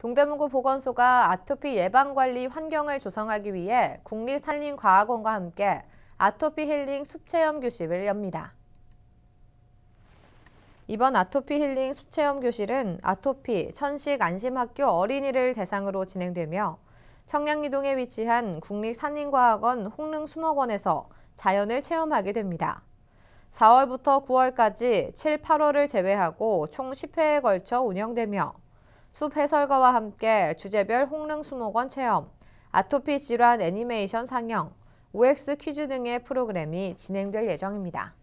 동대문구 보건소가 아토피 예방관리 환경을 조성하기 위해 국립산림과학원과 함께 아토피 힐링 숲체험 교실을 엽니다. 이번 아토피 힐링 숲체험 교실은 아토피, 천식, 안심학교 어린이를 대상으로 진행되며 청량리동에 위치한 국립산림과학원 홍릉수목원에서 자연을 체험하게 됩니다. 4월부터 9월까지 7, 8월을 제외하고 총 10회에 걸쳐 운영되며 숲 해설가와 함께 주제별 홍릉수목원 체험, 아토피 질환 애니메이션 상영, OX 퀴즈 등의 프로그램이 진행될 예정입니다.